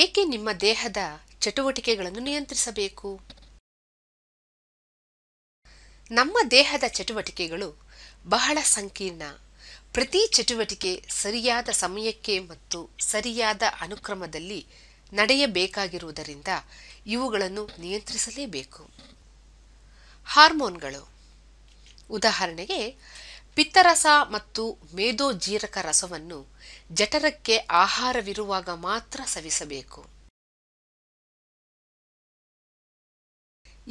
ಏಕೆ ನಿಮ್ಮ ದೇಹದ ಚಟುವಟಿಕೆಗಳನ್ನು ನಿಯಂತ್ರಿಸಬೇಕು ನಮ್ಮ ದೇಹದ ಚಟುವಟಿಕೆಗಳು ಬಹಳ ಸಂಕೀರ್ಣ ಪ್ರತಿ ಚಟುವಟಿಕೆ ಸರಿಯಾದ ಸಮಯಕ್ಕೆ ಮತ್ತು ಸರಿಯಾದ ಅನುಕ್ರಮದಲ್ಲಿ ನಡೆಯಬೇಕಾಗಿರುವುದರಿಂದ ಇವುಗಳನ್ನು ನಿಯಂತ್ರಿಸಲೇಬೇಕು ಹಾರ್ಮೋನ್ಗಳು ಉದಾಹರಣೆಗೆ ಪಿತ್ತರಸ ಮತ್ತು ಮೇದೋಜೀರಕ ರಸವನ್ನು ಜಠರಕ್ಕೆ ಆಹಾರವಿರುವಾಗ ಮಾತ್ರ ಸವಿಸಬೇಕು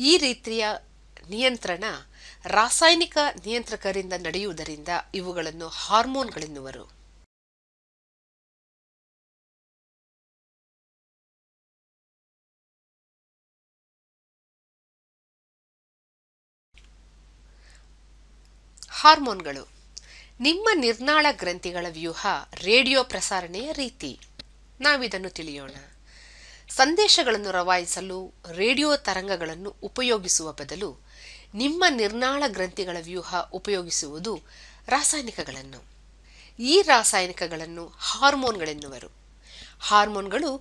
ಈ ರೀತಿಯ ನಿಯಂತ್ರಣ ರಾಸಾಯನಿಕ ನಿಯಂತ್ರಕರಿಂದ ನಡೆಯುವುದರಿಂದ ಇವುಗಳನ್ನು ಹಾರ್ಮೋನ್ಗಳೆನ್ನುವರು ಹಾರ್ಮೋನ್ಗಳು ನಿಮ್ಮ ನಿರ್ನಾಳ ಗ್ರಂಥಿಗಳ ವ್ಯೂಹ ರೇಡಿಯೋ ಪ್ರಸಾರಣೆಯ ರೀತಿ ನಾವಿದನ್ನು ತಿಳಿಯೋಣ ಸಂದೇಶಗಳನ್ನು ರವಾಯಿಸಲು ರೇಡಿಯೋ ತರಂಗಗಳನ್ನು ಉಪಯೋಗಿಸುವ ಬದಲು ನಿಮ್ಮ ನಿರ್ನಾಳ ಗ್ರಂಥಿಗಳ ವ್ಯೂಹ ಉಪಯೋಗಿಸುವುದು ರಾಸಾಯನಿಕಗಳನ್ನು ಈ ರಾಸಾಯನಿಕಗಳನ್ನು ಹಾರ್ಮೋನ್ಗಳೆನ್ನುವರು ಹಾರ್ಮೋನ್ಗಳು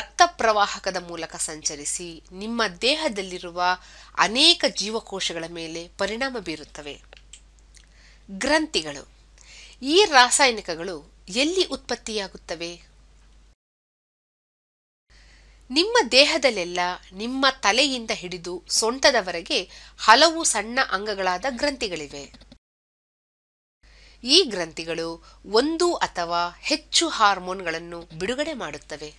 ರಕ್ತ ಪ್ರವಾಹಕದ ಮೂಲಕ ಸಂಚರಿಸಿ ನಿಮ್ಮ ದೇಹದಲ್ಲಿರುವ ಅನೇಕ ಜೀವಕೋಶಗಳ ಮೇಲೆ ಪರಿಣಾಮ ಬೀರುತ್ತವೆ ಗ್ರಂಥಿಗಳು ಈ ರಾಸಾಯನಿಕಗಳು ಎಲ್ಲಿ ಉತ್ಪತ್ತಿಯಾಗುತ್ತವೆ ನಿಮ್ಮ ದೇಹದಲ್ಲೆಲ್ಲ ನಿಮ್ಮ ತಲೆಯಿಂದ ಹಿಡಿದು ಸೊಂಟದವರೆಗೆ ಹಲವು ಸಣ್ಣ ಅಂಗಗಳಾದ ಗ್ರಂಥಿಗಳಿವೆ ಈ ಗ್ರಂಥಿಗಳು ಒಂದು ಅಥವಾ ಹೆಚ್ಚು ಹಾರ್ಮೋನ್ಗಳನ್ನು ಬಿಡುಗಡೆ ಮಾಡುತ್ತವೆ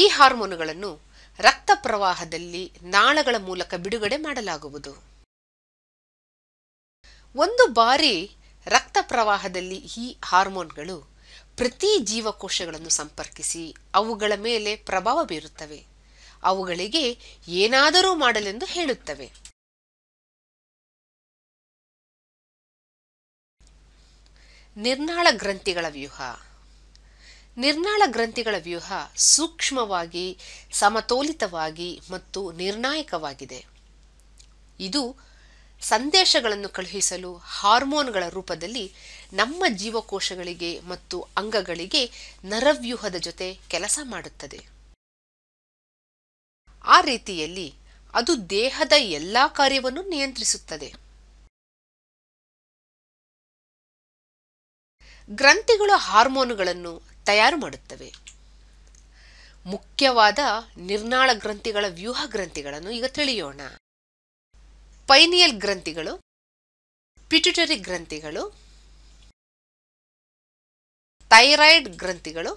ಈ ಹಾರ್ಮೋನುಗಳನ್ನು ರಕ್ತ ಪ್ರವಾಹದಲ್ಲಿ ನಾಳಗಳ ಮೂಲಕ ಬಿಡುಗಡೆ ಮಾಡಲಾಗುವುದು ಒಂದು ಬಾರಿ ರಕ್ತ ಪ್ರವಾಹದಲ್ಲಿ ಈ ಹಾರ್ಮೋನ್ಗಳು ಪ್ರತಿ ಜೀವಕೋಶಗಳನ್ನು ಸಂಪರ್ಕಿಸಿ ಅವುಗಳ ಮೇಲೆ ಪ್ರಭಾವ ಬೀರುತ್ತವೆ ಅವುಗಳಿಗೆ ಏನಾದರೂ ಮಾಡಲೆಂದು ಹೇಳುತ್ತವೆ ನಿರ್ನಾಳ ಗ್ರಂಥಿಗಳ ವ್ಯೂಹ ನಿರ್ನಾಳ ಗ್ರಂಥಿಗಳ ವ್ಯೂಹ ಸೂಕ್ಷ್ಮವಾಗಿ ಸಮತೋಲಿತವಾಗಿ ಮತ್ತು ನಿರ್ಣಾಯಕವಾಗಿದೆ ಇದು ಸಂದೇಶಗಳನ್ನು ಕಳುಹಿಸಲು ಹಾರ್ಮೋನ್ಗಳ ರೂಪದಲ್ಲಿ ನಮ್ಮ ಜೀವಕೋಶಗಳಿಗೆ ಮತ್ತು ಅಂಗಗಳಿಗೆ ನರವ್ಯೂಹದ ಜೊತೆ ಕೆಲಸ ಮಾಡುತ್ತದೆ ಆ ರೀತಿಯಲ್ಲಿ ಅದು ದೇಹದ ಎಲ್ಲ ಕಾರ್ಯವನ್ನು ನಿಯಂತ್ರಿಸುತ್ತದೆ ಗ್ರಂಥಿಗಳು ಹಾರ್ಮೋನುಗಳನ್ನು ತಯಾರು ಮಾಡುತ್ತವೆ ಮುಖ್ಯವಾದ ನಿರ್ನಾಳ ಗ್ರಂಥಿಗಳ ವ್ಯೂಹ ಗ್ರಂಥಿಗಳನ್ನು ಈಗ ತಿಳಿಯೋಣ ಪೈನಿಯಲ್ ಗ್ರಂಥಿಗಳು ಪಿಟ್ಯುಟರಿ ಗ್ರಂಥಿಗಳು ಥೈರಾಯ್ಡ್ ಗ್ರಂಥಿಗಳು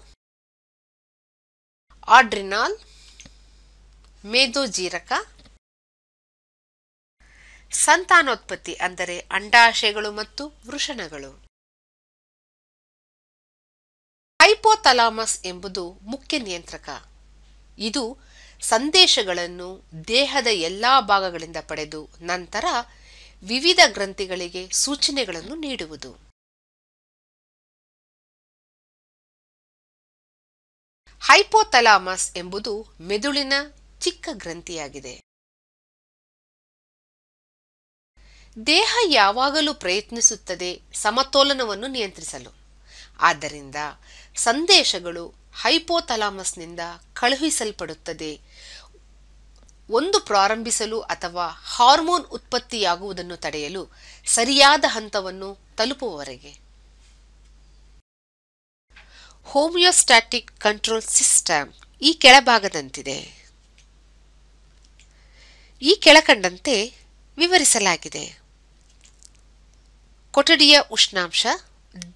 ಆಡ್ರಿನಾಲ್ ಮೇದೋಜೀರಕ ಸಂತಾನೋತ್ಪತ್ತಿ ಅಂದರೆ ಅಂಡಾಶಯಗಳು ಮತ್ತು ವೃಷಣಗಳು ಹೈಪೋಥಲಾಮಸ್ ಎಂಬುದು ಮುಖ್ಯ ನಿಯಂತ್ರಕ ಇದು ಸಂದೇಶಗಳನ್ನು ದೇಹದ ಎಲ್ಲ ಭಾಗಗಳಿಂದ ಪಡೆದು ನಂತರ ವಿವಿಧ ಗ್ರಂಥಿಗಳಿಗೆ ಸೂಚನೆಗಳನ್ನು ನೀಡುವುದು ಹೈಪೋಥಲಾಮಸ್ ಎಂಬುದು ಮೆದುಳಿನ ಚಿಕ್ಕ ಗ್ರಂಥಿಯಾಗಿದೆ ದೇಹ ಯಾವಾಗಲೂ ಪ್ರಯತ್ನಿಸುತ್ತದೆ ಸಮತೋಲನವನ್ನು ನಿಯಂತ್ರಿಸಲು ಆದ್ದರಿಂದ ಸಂದೇಶಗಳು ಹೈಪೋಥಲಾಮಸ್ನಿಂದ ಕಳುಹಿಸಲ್ಪಡುತ್ತದೆ ಒಂದು ಪ್ರಾರಂಭಿಸಲು ಅಥವಾ ಹಾರ್ಮೋನ್ ಉತ್ಪತ್ತಿಯಾಗುವುದನ್ನು ತಡೆಯಲು ಸರಿಯಾದ ಹಂತವನ್ನು ತಲುಪುವವರೆಗೆ ಹೋಮಿಯೋಸ್ಟಾಟಿಕ್ ಕಂಟ್ರೋಲ್ ಸಿಸ್ಟಮ್ ಈ ಕೆಳಭಾಗದಂತಿದೆ ಈ ಕೆಳಕಂಡಂತೆ ವಿವರಿಸಲಾಗಿದೆ ಕೊಠಡಿಯ ಉಷ್ಣಾಂಶ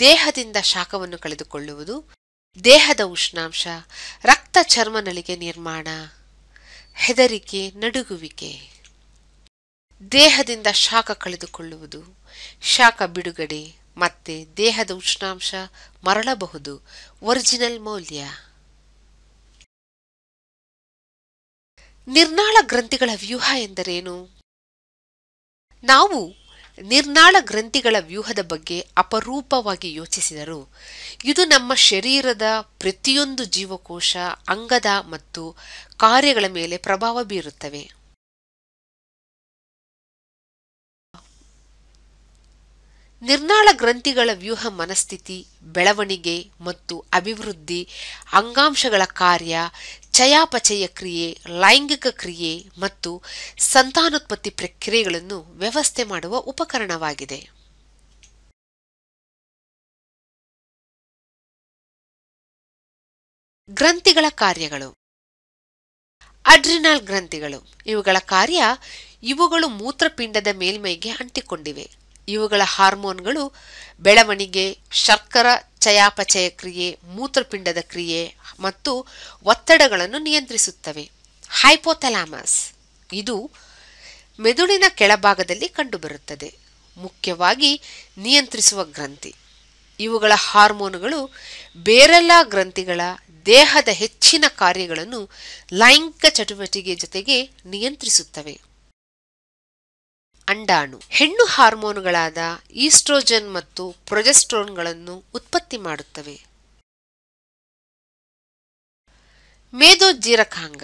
ದೇಹದಿಂದ ಶಾಖವನ್ನು ಕಳೆದುಕೊಳ್ಳುವುದು ದೇಹದ ಉಷ್ಣಾಂಶ ರಕ್ತ ಚರ್ಮನಳಿಗೆ ನಿರ್ಮಾಣ ಹೆದರಿಕೆ ನಡುಗುವಿಕೆ ದೇಹದಿಂದ ಶಾಖ ಕಳೆದುಕೊಳ್ಳುವುದು ಶಾಖ ಬಿಡುಗಡೆ ಮತ್ತೆ ದೇಹದ ಉಷ್ಣಾಂಶ ಮರಳಬಹುದು ಒರಿಜಿನಲ್ ಮೌಲ್ಯ ನಿರ್ನಾಳ ಗ್ರಂಥಿಗಳ ವ್ಯೂಹ ಎಂದರೇನು ನಾವು ನಿರ್ನಾಳ ಗ್ರಂಥಿಗಳ ವ್ಯೂಹದ ಬಗ್ಗೆ ಅಪರೂಪವಾಗಿ ಯೋಚಿಸಿದರು ಇದು ನಮ್ಮ ಶರೀರದ ಪ್ರತಿಯೊಂದು ಜೀವಕೋಶ ಅಂಗದ ಮತ್ತು ಕಾರ್ಯಗಳ ಮೇಲೆ ಪ್ರಭಾವ ಬೀರುತ್ತವೆ ನಿರ್ನಾಳ ಗ್ರಂಥಿಗಳ ವ್ಯೂಹ ಮನಸ್ಥಿತಿ ಬೆಳವಣಿಗೆ ಮತ್ತು ಅಭಿವೃದ್ಧಿ ಅಂಗಾಂಶಗಳ ಕಾರ್ಯ ಚಯಾಪಚಯ ಕ್ರಿಯೆ ಲೈಂಗಿಕ ಕ್ರಿಯೆ ಮತ್ತು ಸಂತಾನೋತ್ಪತ್ತಿ ಪ್ರಕ್ರಿಯೆಗಳನ್ನು ವ್ಯವಸ್ಥೆ ಮಾಡುವ ಉಪಕರಣವಾಗಿದೆ ಗ್ರಂಥಿಗಳ ಕಾರ್ಯಗಳು ಅಡ್ರಿನಾಲ್ ಗ್ರಂಥಿಗಳು ಇವುಗಳ ಕಾರ್ಯ ಇವುಗಳು ಮೂತ್ರಪಿಂಡದ ಮೇಲ್ಮೈಗೆ ಅಂಟಿಕೊಂಡಿವೆ ಇವುಗಳ ಹಾರ್ಮೋನ್ಗಳು ಬೆಳವಣಿಗೆ ಶರ್ಕರ ಚಯಾಪಚಯ ಕ್ರಿಯೆ ಮೂತ್ರಪಿಂಡದ ಕ್ರಿಯೆ ಮತ್ತು ಒತ್ತಡಗಳನ್ನು ನಿಯಂತ್ರಿಸುತ್ತವೆ ಹೈಪೋಥಲಾಮಸ್ ಇದು ಮೆದುಳಿನ ಕೆಳಭಾಗದಲ್ಲಿ ಕಂಡುಬರುತ್ತದೆ ಮುಖ್ಯವಾಗಿ ನಿಯಂತ್ರಿಸುವ ಗ್ರಂಥಿ ಇವುಗಳ ಹಾರ್ಮೋನುಗಳು ಬೇರೆಲ್ಲ ಗ್ರಂಥಿಗಳ ದೇಹದ ಹೆಚ್ಚಿನ ಕಾರ್ಯಗಳನ್ನು ಲೈಂಗಿಕ ಚಟುವಟಿಕೆ ಜೊತೆಗೆ ನಿಯಂತ್ರಿಸುತ್ತವೆ ಅಂಡಾಣು ಹೆಣ್ಣು ಹಾರ್ಮೋನುಗಳಾದ ಈಸ್ಟ್ರೋಜನ್ ಮತ್ತು ಪ್ರೊಜೆಸ್ಟ್ರೋನ್ಗಳನ್ನು ಉತ್ಪತ್ತಿ ಮಾಡುತ್ತವೆ ಮೇದೋಜ್ಜೀರಕಾಂಗ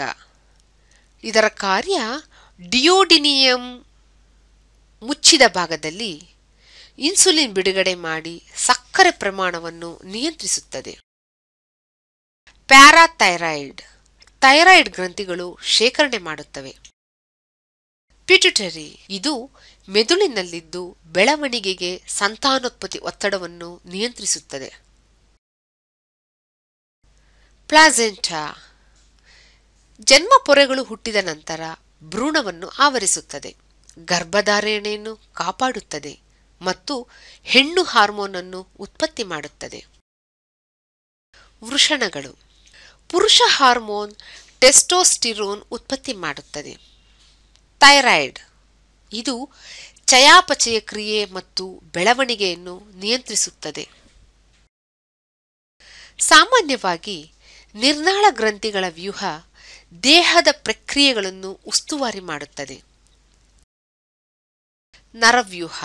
ಇದರ ಕಾರ್ಯ ಡಿಯೋಡಿನಿಯಂ ಮುಚ್ಚಿದ ಭಾಗದಲ್ಲಿ ಇನ್ಸುಲಿನ್ ಬಿಡುಗಡೆ ಮಾಡಿ ಸಕ್ಕರೆ ಪ್ರಮಾಣವನ್ನು ನಿಯಂತ್ರಿಸುತ್ತದೆ ಪ್ಯಾರಾಥೈರಾಯ್ಡ್ ಥೈರಾಯ್ಡ್ ಗ್ರಂಥಿಗಳು ಶೇಖರಣೆ ಮಾಡುತ್ತವೆ ಪಿಟ್ಯುಟರಿ ಇದು ಮೆದುಳಿನಲ್ಲಿದ್ದು ಬೆಳವಣಿಗೆಗೆ ಸಂತಾನೋತ್ಪತ್ತಿ ಒತ್ತಡವನ್ನು ನಿಯಂತ್ರಿಸುತ್ತದೆ ಪ್ಲಾಸೆಂಟಾ ಜನ್ಮ ಪೊರೆಗಳು ಹುಟ್ಟಿದ ನಂತರ ಭ್ರೂಣವನ್ನು ಆವರಿಸುತ್ತದೆ ಗರ್ಭಧಾರಣೆಯನ್ನು ಕಾಪಾಡುತ್ತದೆ ಮತ್ತು ಹೆಣ್ಣು ಹಾರ್ಮೋನ್ ಅನ್ನು ಉತ್ಪತ್ತಿ ಮಾಡುತ್ತದೆ ವೃಷಣಗಳು ಪುರುಷ ಹಾರ್ಮೋನ್ ಟೆಸ್ಟೋಸ್ಟಿರೋನ್ ಉತ್ಪತ್ತಿ ಮಾಡುತ್ತದೆ ಥೈರಾಯ್ಡ್ ಇದು ಚಯಾಪಚಯ ಕ್ರಿಯೆ ಮತ್ತು ಬೆಳವಣಿಗೆಯನ್ನು ನಿಯಂತ್ರಿಸುತ್ತದೆ ಸಾಮಾನ್ಯವಾಗಿ ನಿರ್ನಾಳ ಗ್ರಂಥಿಗಳ ವ್ಯೂಹ ದೇಹದ ಪ್ರಕ್ರಿಯೆಗಳನ್ನು ಉಸ್ತುವಾರಿ ಮಾಡುತ್ತದೆ ನರವ್ಯೂಹ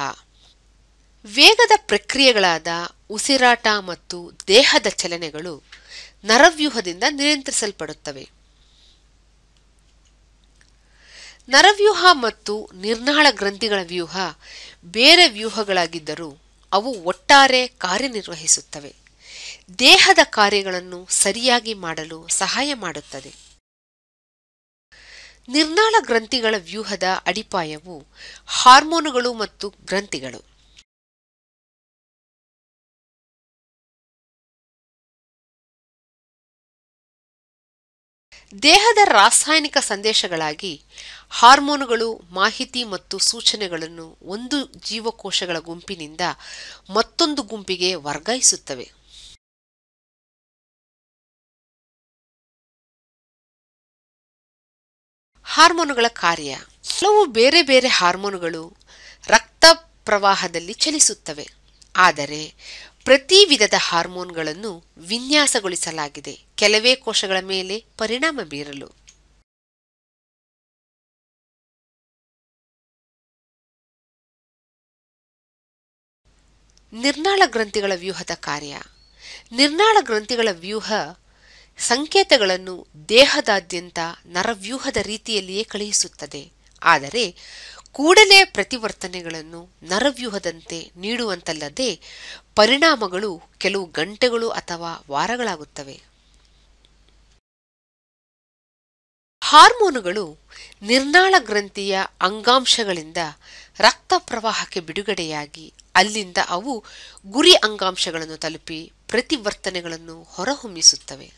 ವೇಗದ ಪ್ರಕ್ರಿಯೆಗಳಾದ ಉಸಿರಾಟ ಮತ್ತು ದೇಹದ ಚಲನೆಗಳು ನರವ್ಯೂಹದಿಂದ ನಿಯಂತ್ರಿಸಲ್ಪಡುತ್ತವೆ ನರವ್ಯೂಹ ಮತ್ತು ನಿರ್ನಾಳ ಗ್ರಂಥಿಗಳ ವ್ಯೂಹ ಬೇರೆ ವ್ಯೂಹಗಳಾಗಿದ್ದರೂ ಅವು ಒಟ್ಟಾರೆ ಕಾರ್ಯನಿರ್ವಹಿಸುತ್ತವೆ ದೇಹದ ಕಾರ್ಯಗಳನ್ನು ಸರಿಯಾಗಿ ಮಾಡಲು ಸಹಾಯ ಮಾಡುತ್ತದೆ ನಿರ್ನಾಳ ಗ್ರಂಥಿಗಳ ವ್ಯೂಹದ ಅಡಿಪಾಯವು ಹಾರ್ಮೋನುಗಳು ಮತ್ತು ಗ್ರಂಥಿಗಳು ದೇಹದ ರಾಸಾಯನಿಕ ಸಂದೇಶಗಳಾಗಿ ಹಾರ್ಮೋನುಗಳು ಮಾಹಿತಿ ಮತ್ತು ಸೂಚನೆಗಳನ್ನು ಒಂದು ಜೀವಕೋಶಗಳ ಗುಂಪಿನಿಂದ ಮತ್ತೊಂದು ಗುಂಪಿಗೆ ವರ್ಗಾಯಿಸುತ್ತವೆ ಹಾರ್ಮೋನುಗಳ ಕಾರ್ಯ ಕೆಲವು ಬೇರೆ ಬೇರೆ ಹಾರ್ಮೋನುಗಳು ರಕ್ತ ಪ್ರವಾಹದಲ್ಲಿ ಚಲಿಸುತ್ತವೆ ಆದರೆ ಪ್ರತಿ ವಿಧದ ಹಾರ್ಮೋನ್ಗಳನ್ನು ವಿನ್ಯಾಸಗೊಳಿಸಲಾಗಿದೆ ಕೆಲವೇ ಕೋಶಗಳ ಮೇಲೆ ಪರಿಣಾಮ ಬೀರಲು ನಿರ್ನಾಳ ಗ್ರಂಥಿಗಳ ವ್ಯೂಹದ ಕಾರ್ಯ ನಿರ್ನಾಳ ಗ್ರಂಥಿಗಳ ವ್ಯೂಹ ಸಂಕೇತಗಳನ್ನು ದೇಹದಾದ್ಯಂತ ನರವ್ಯೂಹದ ರೀತಿಯಲ್ಲಿಯೇ ಕಳುಹಿಸುತ್ತದೆ ಆದರೆ ಕೂಡಲೇ ಪ್ರತಿವರ್ತನೆಗಳನ್ನು ನರವ್ಯೂಹದಂತೆ ನೀಡುವಂತಲ್ಲದೆ ಪರಿಣಾಮಗಳು ಕೆಲವು ಗಂಟೆಗಳು ಅಥವಾ ವಾರಗಳಾಗುತ್ತವೆ ಹಾರ್ಮೋನುಗಳು ನಿರ್ನಾಳ ಗ್ರಂಥಿಯ ಅಂಗಾಂಶಗಳಿಂದ ರಕ್ತ ಪ್ರವಾಹಕ್ಕೆ ಬಿಡುಗಡೆಯಾಗಿ ಅಲ್ಲಿಂದ ಅವು ಗುರಿ ಅಂಗಾಂಶಗಳನ್ನು ತಲುಪಿ ಪ್ರತಿವರ್ತನೆಗಳನ್ನು ಹೊರಹೊಮ್ಮಿಸುತ್ತವೆ